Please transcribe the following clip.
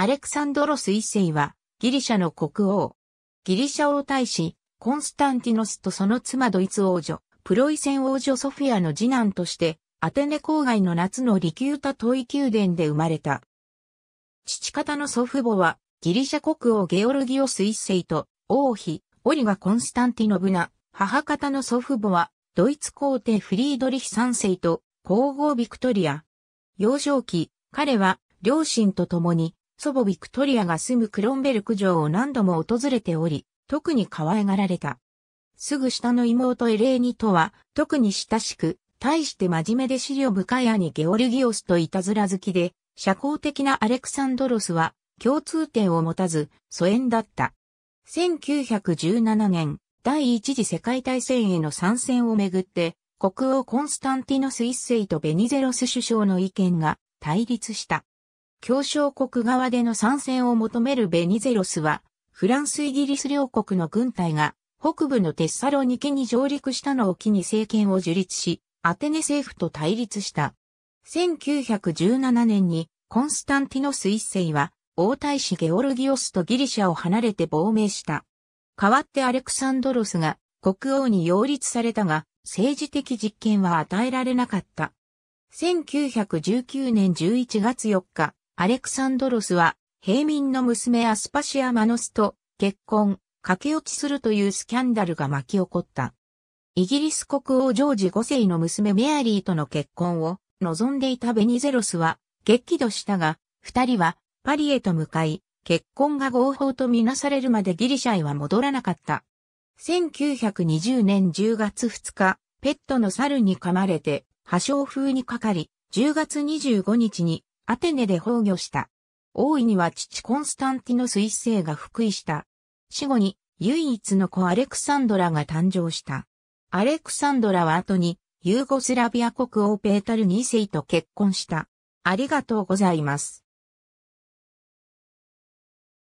アレクサンドロス一世は、ギリシャの国王。ギリシャ王大使、コンスタンティノスとその妻ドイツ王女、プロイセン王女ソフィアの次男として、アテネ郊外の夏のリキュータ遠い宮殿で生まれた。父方の祖父母は、ギリシャ国王ゲオルギオス一世と、王妃、オリガ・コンスタンティノブナ、母方の祖父母は、ドイツ皇帝フリードリヒ三世と、皇后ビクトリア。幼少期、彼は、両親と共に、祖母ビクトリアが住むクロンベルク城を何度も訪れており、特に可愛がられた。すぐ下の妹エレーニとは、特に親しく、対して真面目で資料深い兄ゲオルギオスといたずら好きで、社交的なアレクサンドロスは、共通点を持たず、疎遠だった。1917年、第一次世界大戦への参戦をめぐって、国王コンスタンティノス一世とベニゼロス首相の意見が対立した。協商国側での参戦を求めるベニゼロスは、フランスイギリス両国の軍隊が北部のテッサロニケに上陸したのを機に政権を樹立し、アテネ政府と対立した。1917年にコンスタンティノス一世は王太子ゲオルギオスとギリシャを離れて亡命した。代わってアレクサンドロスが国王に擁立されたが、政治的実権は与えられなかった。1919年11月4日、アレクサンドロスは、平民の娘アスパシア・マノスと結婚、駆け落ちするというスキャンダルが巻き起こった。イギリス国王ジョージ5世の娘メアリーとの結婚を望んでいたベニゼロスは激怒したが、二人はパリへと向かい、結婚が合法とみなされるまでギリシャへは戻らなかった。1920年10月2日、ペットの猿に噛まれて、破傷風にかかり、10月25日にアテネで崩御した。大いには父コンスタンティノス一世が復位した。死後に唯一の子アレクサンドラが誕生した。アレクサンドラは後にユーゴスラビア国王ペータル2世と結婚した。ありがとうございます。